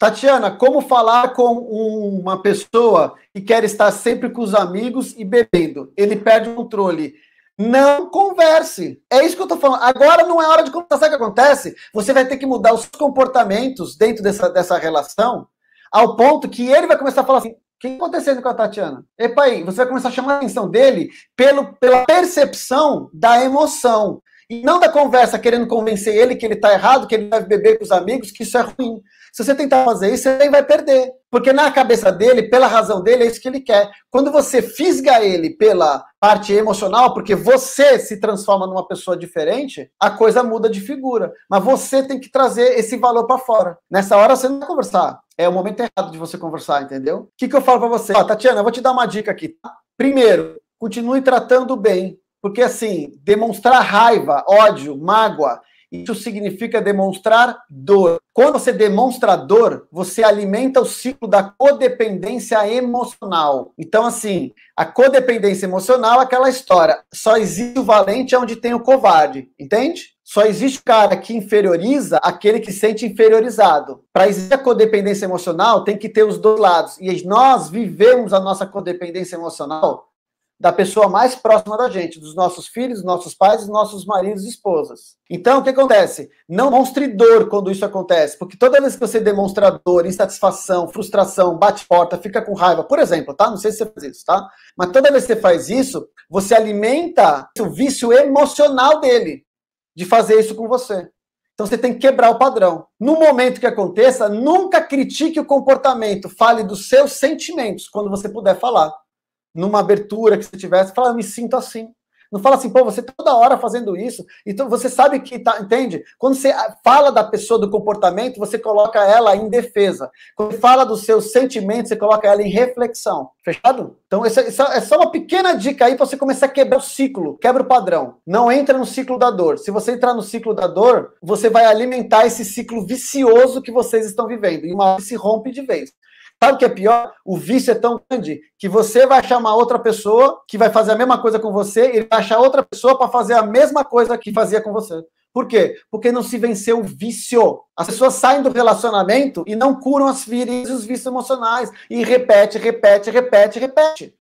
Tatiana, como falar com uma pessoa que quer estar sempre com os amigos e bebendo? Ele perde o controle. Não converse. É isso que eu tô falando. Agora não é hora de conversar o que acontece. Você vai ter que mudar os comportamentos dentro dessa, dessa relação ao ponto que ele vai começar a falar assim: o que tá aconteceu com a Tatiana? Epa aí, você vai começar a chamar a atenção dele pelo, pela percepção da emoção. E não da conversa querendo convencer ele que ele está errado, que ele deve beber com os amigos, que isso é ruim. Se você tentar fazer isso, você vai perder. Porque na cabeça dele, pela razão dele, é isso que ele quer. Quando você fisga ele pela parte emocional, porque você se transforma numa pessoa diferente, a coisa muda de figura. Mas você tem que trazer esse valor para fora. Nessa hora você não vai conversar. É o momento errado de você conversar, entendeu? O que, que eu falo para você? Ó, Tatiana, eu vou te dar uma dica aqui. Tá? Primeiro, continue tratando bem porque, assim, demonstrar raiva, ódio, mágoa, isso significa demonstrar dor. Quando você demonstra dor, você alimenta o ciclo da codependência emocional. Então, assim, a codependência emocional é aquela história. Só existe o valente onde tem o covarde, entende? Só existe o cara que inferioriza aquele que sente inferiorizado. Para existir a codependência emocional, tem que ter os dois lados. E nós vivemos a nossa codependência emocional da pessoa mais próxima da gente, dos nossos filhos, nossos pais, nossos maridos e esposas. Então, o que acontece? Não mostre dor quando isso acontece, porque toda vez que você demonstra dor, insatisfação, frustração, bate porta, fica com raiva, por exemplo, tá? Não sei se você faz isso, tá? Mas toda vez que você faz isso, você alimenta o vício emocional dele de fazer isso com você. Então você tem que quebrar o padrão. No momento que aconteça, nunca critique o comportamento, fale dos seus sentimentos quando você puder falar numa abertura que você tivesse, fala, eu me sinto assim. Não fala assim, pô, você tá toda hora fazendo isso. Então você sabe que tá, entende? Quando você ah, fala da pessoa do comportamento, você coloca ela em defesa. Quando fala dos seus sentimentos, você coloca ela em reflexão. Fechado? Então essa, é só uma pequena dica aí para você começar a quebrar o ciclo, quebra o padrão. Não entra no ciclo da dor. Se você entrar no ciclo da dor, você vai alimentar esse ciclo vicioso que vocês estão vivendo e uma hora se rompe de vez. Sabe o que é pior? O vício é tão grande que você vai chamar outra pessoa que vai fazer a mesma coisa com você e ele vai achar outra pessoa para fazer a mesma coisa que fazia com você. Por quê? Porque não se venceu o vício. As pessoas saem do relacionamento e não curam as feridas e os vícios emocionais. E repete, repete, repete, repete.